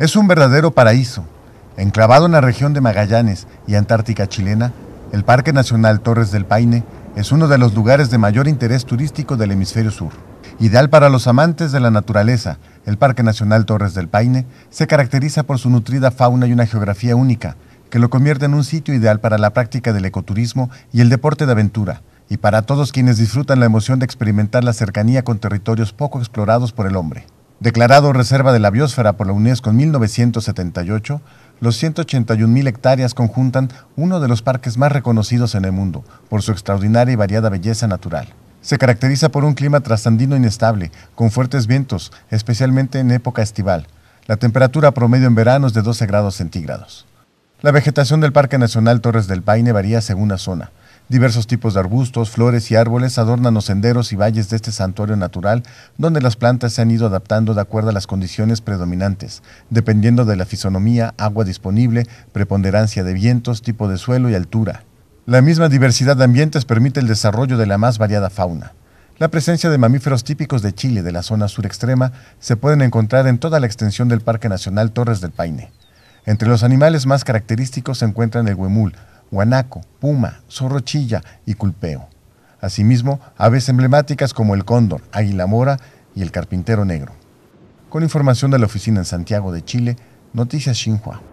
Es un verdadero paraíso. Enclavado en la región de Magallanes y Antártica chilena, el Parque Nacional Torres del Paine es uno de los lugares de mayor interés turístico del hemisferio sur. Ideal para los amantes de la naturaleza, el Parque Nacional Torres del Paine se caracteriza por su nutrida fauna y una geografía única, que lo convierte en un sitio ideal para la práctica del ecoturismo y el deporte de aventura, y para todos quienes disfrutan la emoción de experimentar la cercanía con territorios poco explorados por el hombre. Declarado Reserva de la Biosfera por la UNESCO en 1978, los 181.000 hectáreas conjuntan uno de los parques más reconocidos en el mundo por su extraordinaria y variada belleza natural. Se caracteriza por un clima trasandino inestable, con fuertes vientos, especialmente en época estival. La temperatura promedio en verano es de 12 grados centígrados. La vegetación del Parque Nacional Torres del Paine varía según la zona. Diversos tipos de arbustos, flores y árboles adornan los senderos y valles de este santuario natural, donde las plantas se han ido adaptando de acuerdo a las condiciones predominantes, dependiendo de la fisonomía, agua disponible, preponderancia de vientos, tipo de suelo y altura. La misma diversidad de ambientes permite el desarrollo de la más variada fauna. La presencia de mamíferos típicos de Chile de la zona sur extrema se pueden encontrar en toda la extensión del Parque Nacional Torres del Paine. Entre los animales más característicos se encuentran el huemul, guanaco, puma, zorro chilla y culpeo. Asimismo, aves emblemáticas como el cóndor, águila mora y el carpintero negro. Con información de la oficina en Santiago de Chile, Noticias Xinhua.